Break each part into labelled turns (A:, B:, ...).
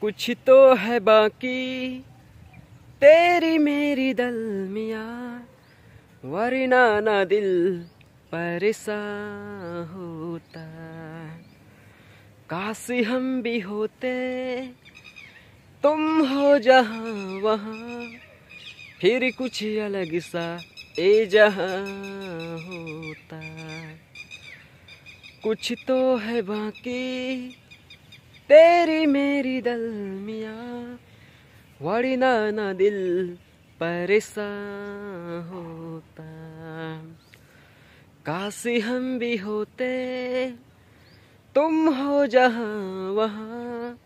A: कुछ तो है बाकी तेरी मेरी दल मिया वरना ना दिल परेशान होता काश हम भी होते तुम हो जहा वहा फिर कुछ अलग सा ए जहाँ होता कुछ तो है बाकी तेरी मेरी दल मिया वाड़ी ना दिल परेशान होता काशी हम भी होते तुम हो जहाँ वहाँ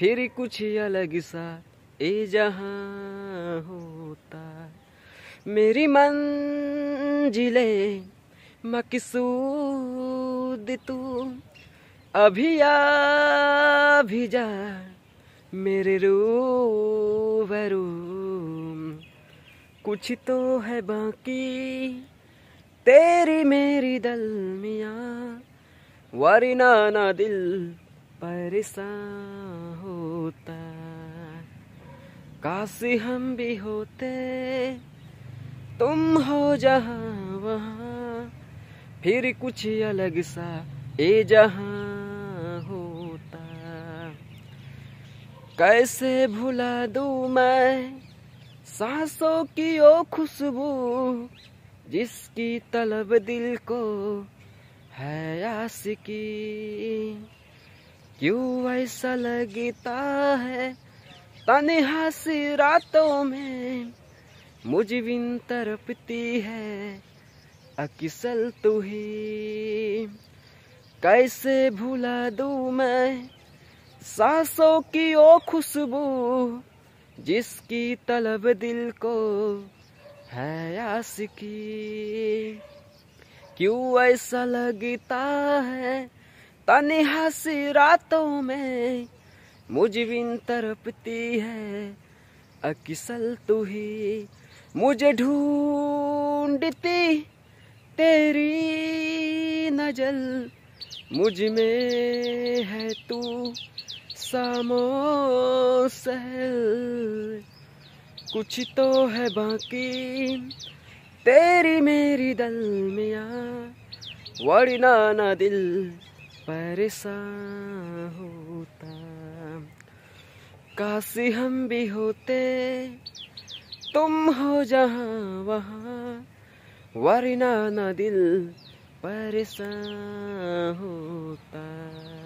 A: फिर कुछ अलग सा ए जहाँ होता मेरी मंजिले मकसूद तू अभिया भी जा मेरे रूबरू कुछ तो है बाकी तेरी मेरी दल मिया वारी ना दिल परेशान होता काशी हम भी होते तुम हो जहा वहा फिर कुछ अलग सा ए जहा कैसे भुला दू मैं सांसों की ओ खुशबू जिसकी तलब दिल को है आस की क्यों ऐसा लगता है तन हसी रातों में मुझ बिन तरपती है अकिसल तू ही कैसे भुला दू मैं सांसों की ओ खुशबू जिसकी तलब दिल को है आस की क्यों ऐसा लगता है तन हसी रातों में मुझ बिन तरपती है अकिसल तू ही मुझे ढूंढती तेरी नजल मुझ में है तू सामो कुछ तो है बाकी तेरी मेरी दल मिया वरना ना दिल परेशान होता काशी हम भी होते तुम हो जहाँ वहाँ वरना ना दिल परेशान होता